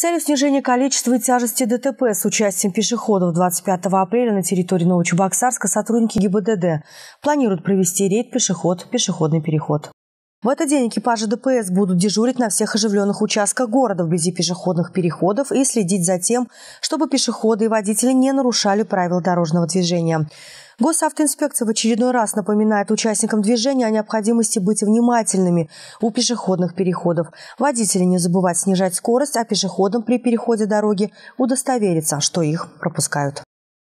целью снижения количества и тяжести ДТП с участием пешеходов 25 апреля на территории Новочебоксарска сотрудники ГИБДД планируют провести рейд пешеход-пешеходный переход. В этот день экипажи ДПС будут дежурить на всех оживленных участках города вблизи пешеходных переходов и следить за тем, чтобы пешеходы и водители не нарушали правила дорожного движения. Госавтоинспекция в очередной раз напоминает участникам движения о необходимости быть внимательными у пешеходных переходов. Водители не забывать снижать скорость, а пешеходам при переходе дороги удостовериться, что их пропускают.